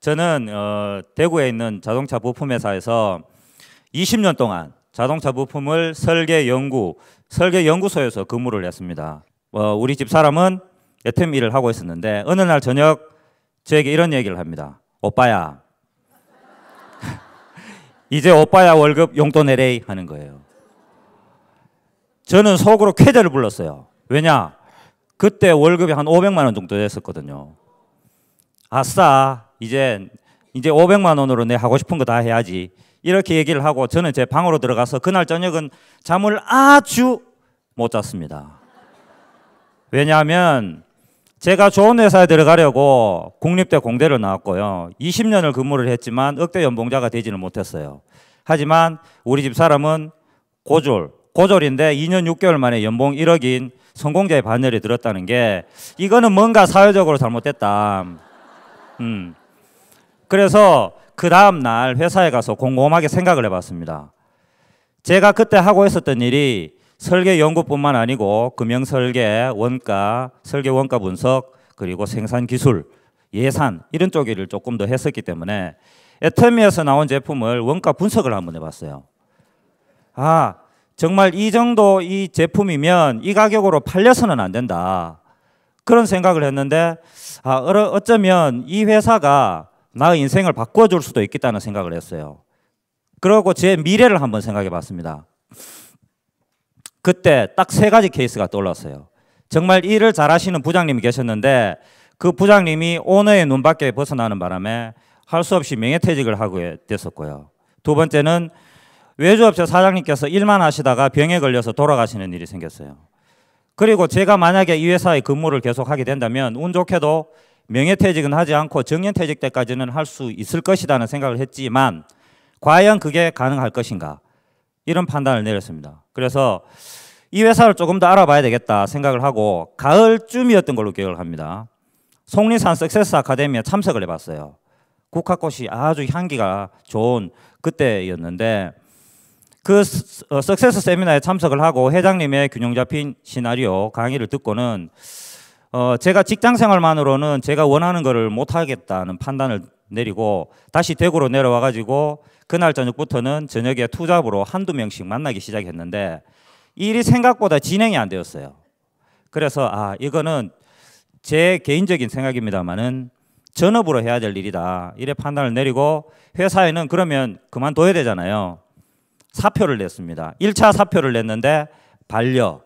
저는 어, 대구에 있는 자동차 부품 회사에서 20년 동안 자동차 부품을 설계 연구 설계 연구소에서 근무를 했습니다. 어, 우리 집 사람은 여템 일을 하고 있었는데 어느 날 저녁 저에게 이런 얘기를 합니다. 오빠야 이제 오빠야 월급 용돈 내래 하는 거예요. 저는 속으로 쾌재를 불렀어요. 왜냐? 그때 월급이 한 500만 원 정도 됐었거든요. 아싸. 이제 이제 500만 원으로 내 하고 싶은 거 다 해야지. 이렇게 얘기를 하고 저는 제 방으로 들어가서 그날 저녁은 잠을 아주 못 잤습니다. 왜냐하면 제가 좋은 회사에 들어가려고 국립대 공대를 나왔고요. 20년을 근무를 했지만 억대 연봉자가 되지는 못했어요. 하지만 우리 집 사람은 고졸, 고졸인데 2년 6개월 만에 연봉 1억인 성공자의 반열에 들었다는 게 이거는 뭔가 사회적으로 잘못됐다. 음. 그래서 그 다음 날 회사에 가서 곰곰하게 생각을 해봤습니다. 제가 그때 하고 있었던 일이 설계 연구뿐만 아니고 금융 설계, 원가, 설계 원가 분석, 그리고 생산 기술, 예산 이런 쪽 일을 조금 더 했었기 때문에 애터미에서 나온 제품을 원가 분석을 한번 해봤어요. 아, 정말 이 정도 이 제품이면 이 가격으로 팔려서는 안 된다. 그런 생각을 했는데 아, 어쩌면 이 회사가 나의 인생을 바꿔줄 수도 있겠다는 생각을 했어요. 그리고 제 미래를 한번 생각해 봤습니다. 그때 딱 세 가지 케이스가 떠올랐어요. 정말 일을 잘하시는 부장님이 계셨는데 그 부장님이 오너의 눈밖에 벗어나는 바람에 할 수 없이 명예퇴직을 하게 됐었고요. 두 번째는 외주업체 사장님께서 일만 하시다가 병에 걸려서 돌아가시는 일이 생겼어요. 그리고 제가 만약에 이 회사에 근무를 계속하게 된다면 운 좋게도 명예퇴직은 하지 않고 정년퇴직 때까지는 할 수 있을 것이라는 생각을 했지만 과연 그게 가능할 것인가 이런 판단을 내렸습니다. 그래서 이 회사를 조금 더 알아봐야 되겠다 생각을 하고 가을쯤이었던 걸로 기억을 합니다. 속리산 석세스 아카데미에 참석을 해봤어요. 국화꽃이 아주 향기가 좋은 그때였는데 그 석세스 세미나에 어, 참석을 하고 회장님의 균형 잡힌 시나리오 강의를 듣고는 어, 제가 직장 생활만으로는 제가 원하는 것을 못하겠다는 판단을 내리고 다시 대구로 내려와 가지고 그날 저녁부터는 저녁에 투잡으로 한두 명씩 만나기 시작했는데 일이 생각보다 진행이 안 되었어요. 그래서 아 이거는 제 개인적인 생각입니다만은 전업으로 해야 될 일이다. 이래 판단을 내리고 회사에는 그러면 그만둬야 되잖아요. 사표를 냈습니다. 1차 사표를 냈는데 반려.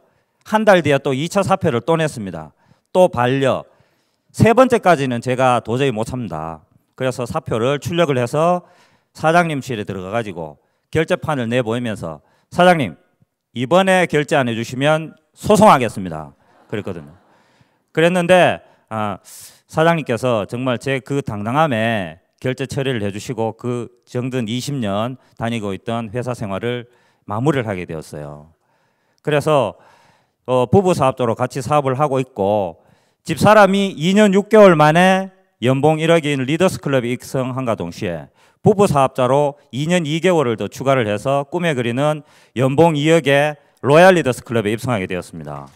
한 달 뒤에 또 2차 사표를 또 냈습니다. 또 반려 세 번째까지는 제가 도저히 못 참다. 그래서 사표를 출력을 해서 사장님실에 들어가 가지고 결재판을 내보이면서 사장님 이번에 결제 안 해주시면 소송하겠습니다. 그랬거든요. 그랬는데 아, 사장님께서 정말 제 그 당당함에 결제 처리를 해주시고 그 정든 20년 다니고 있던 회사 생활을 마무리를 하게 되었어요. 그래서 어, 부부 사업자로 같이 사업을 하고 있고 집사람이 2년 6개월 만에 연봉 1억인 리더스 클럽에 입성한가 동시에 부부 사업자로 2년 2개월을 더 추가를 해서 꿈에 그리는 연봉 2억의 로얄 리더스 클럽에 입성하게 되었습니다.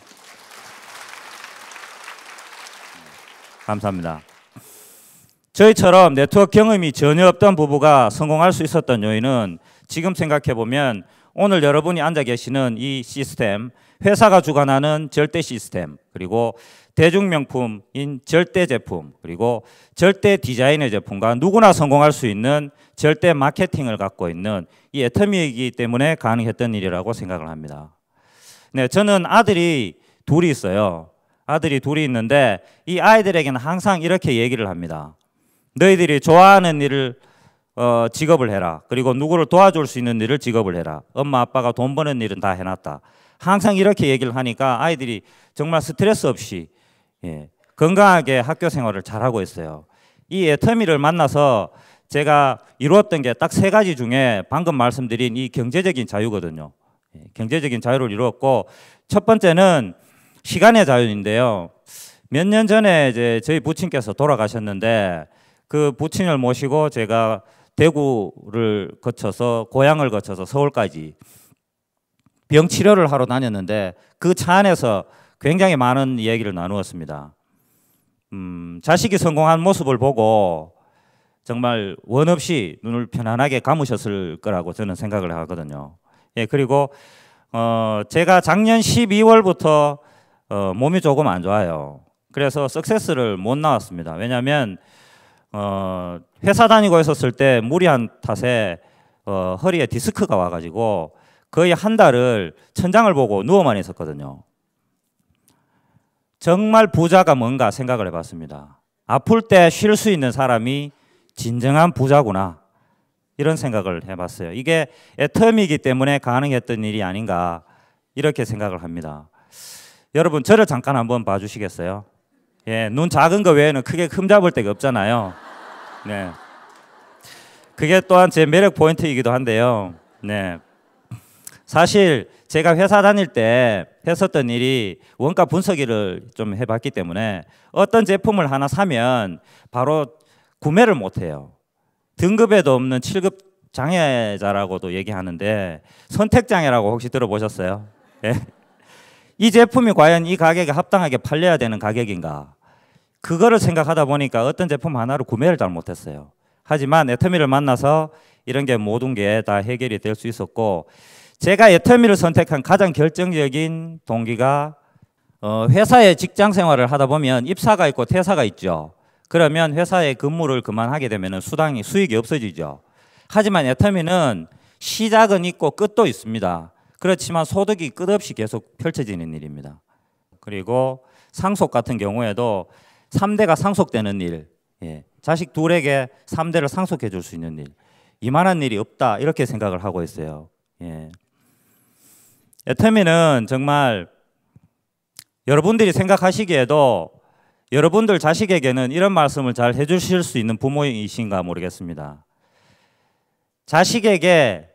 감사합니다. 저희처럼 네트워크 경험이 전혀 없던 부부가 성공할 수 있었던 요인은 지금 생각해 보면 오늘 여러분이 앉아 계시는 이 시스템, 회사가 주관하는 절대 시스템, 그리고 대중명품인 절대 제품, 그리고 절대 디자인의 제품과 누구나 성공할 수 있는 절대 마케팅을 갖고 있는 이 애터미이기 때문에 가능했던 일이라고 생각을 합니다. 네, 저는 아들이 둘이 있어요. 아들이 둘이 있는데 이 아이들에게는 항상 이렇게 얘기를 합니다. 너희들이 좋아하는 일을 어, 직업을 해라. 그리고 누구를 도와줄 수 있는 일을 직업을 해라. 엄마 아빠가 돈 버는 일은 다 해놨다. 항상 이렇게 얘기를 하니까 아이들이 정말 스트레스 없이 예, 건강하게 학교 생활을 잘하고 있어요. 이 애터미를 만나서 제가 이루었던 게 딱 세 가지 중에 방금 말씀드린 이 경제적인 자유거든요. 예, 경제적인 자유를 이루었고 첫 번째는 시간의 자유인데요. 몇 년 전에 이제 저희 부친께서 돌아가셨는데 그 부친을 모시고 제가 대구를 거쳐서 고향을 거쳐서 서울까지 병 치료를 하러 다녔는데 그 차 안에서 굉장히 많은 이야기를 나누었습니다. 음, 자식이 성공한 모습을 보고 정말 원 없이 눈을 편안하게 감으셨을 거라고 저는 생각을 하거든요. 예, 그리고 어, 제가 작년 12월부터 어, 몸이 조금 안 좋아요. 그래서 석세스를 못 나왔습니다. 왜냐하면 어, 회사 다니고 했었을때 무리한 탓에 어, 허리에 디스크가 와가지고 거의 한 달을 천장을 보고 누워만 있었거든요. 정말 부자가 뭔가 생각을 해봤습니다. 아플 때 쉴 수 있는 사람이 진정한 부자구나. 이런 생각을 해봤어요. 이게 애텀이기 때문에 가능했던 일이 아닌가 이렇게 생각을 합니다. 여러분 저를 잠깐 한번 봐주시겠어요? 예, 눈 작은 거 외에는 크게 흠잡을 데가 없잖아요. 네. 그게 또한 제 매력 포인트이기도 한데요. 네. 사실 제가 회사 다닐 때 했었던 일이 원가 분석을 일좀 해봤기 때문에 어떤 제품을 하나 사면 바로 구매를 못해요. 등급에도 없는 7급 장애자라고도 얘기하는데 선택장애라고 혹시 들어보셨어요? 예. 이 제품이 과연 이 가격에 합당하게 팔려야 되는 가격인가? 그거를 생각하다 보니까 어떤 제품 하나로 구매를 잘 못했어요. 하지만 애터미를 만나서 이런 게 모든 게 다 해결이 될 수 있었고 제가 애터미를 선택한 가장 결정적인 동기가 어, 회사의 직장 생활을 하다 보면 입사가 있고 퇴사가 있죠. 그러면 회사의 근무를 그만하게 되면 수당이 수익이 없어지죠. 하지만 애터미는 시작은 있고 끝도 있습니다. 그렇지만 소득이 끝없이 계속 펼쳐지는 일입니다. 그리고 상속 같은 경우에도 3대가 상속되는 일, 예. 자식 둘에게 3대를 상속해 줄 수 있는 일, 이만한 일이 없다 이렇게 생각을 하고 있어요. 예. 에터미는 정말 여러분들이 생각하시기에도 여러분들 자식에게는 이런 말씀을 잘 해주실 수 있는 부모이신가 모르겠습니다. 자식에게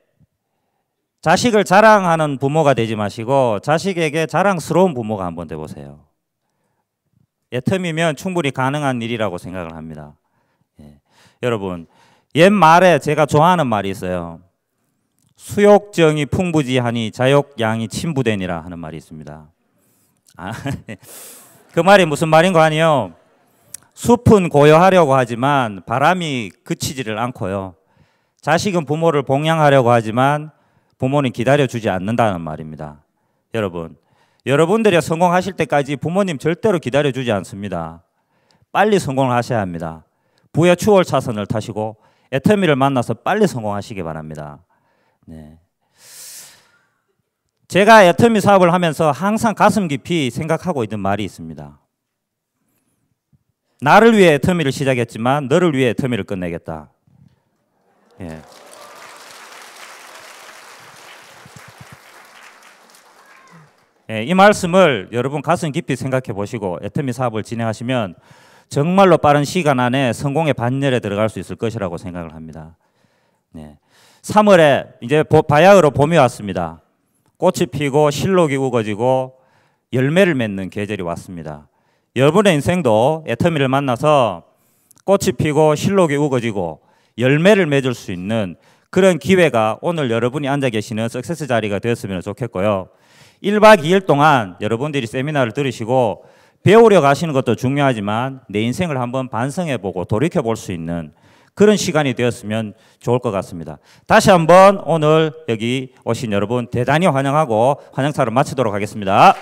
자식을 자랑하는 부모가 되지 마시고 자식에게 자랑스러운 부모가 한번 돼보세요. 예, 틈이면 충분히 가능한 일이라고 생각을 합니다. 예. 여러분, 옛말에 제가 좋아하는 말이 있어요. 수욕정이 풍부지하니 자욕양이 침부되니라 하는 말이 있습니다. 아, 그 말이 무슨 말인 거 아니요? 숲은 고요하려고 하지만 바람이 그치지를 않고요. 자식은 부모를 봉양하려고 하지만 부모는 기다려주지 않는다는 말입니다. 여러분, 여러분들이 성공하실 때까지 부모님 절대로 기다려주지 않습니다. 빨리 성공하셔야 합니다. 부의 추월 차선을 타시고 애터미를 만나서 빨리 성공하시기 바랍니다. 네. 제가 애터미 사업을 하면서 항상 가슴 깊이 생각하고 있는 말이 있습니다. 나를 위해 애터미를 시작했지만 너를 위해 애터미를 끝내겠다. 예. 예, 이 말씀을 여러분 가슴 깊이 생각해 보시고 애터미 사업을 진행하시면 정말로 빠른 시간 안에 성공의 반열에 들어갈 수 있을 것이라고 생각을 합니다. 네. 3월에 이제 바야흐로 봄이 왔습니다. 꽃이 피고 실록이 우거지고 열매를 맺는 계절이 왔습니다. 여러분의 인생도 애터미를 만나서 꽃이 피고 실록이 우거지고 열매를 맺을 수 있는 그런 기회가 오늘 여러분이 앉아 계시는 석세스 자리가 되었으면 좋겠고요. 1박 2일 동안 여러분들이 세미나를 들으시고 배우려 가시는 것도 중요하지만 내 인생을 한번 반성해 보고 돌이켜 볼 수 있는 그런 시간이 되었으면 좋을 것 같습니다. 다시 한번 오늘 여기 오신 여러분 대단히 환영하고 환영사를 마치도록 하겠습니다.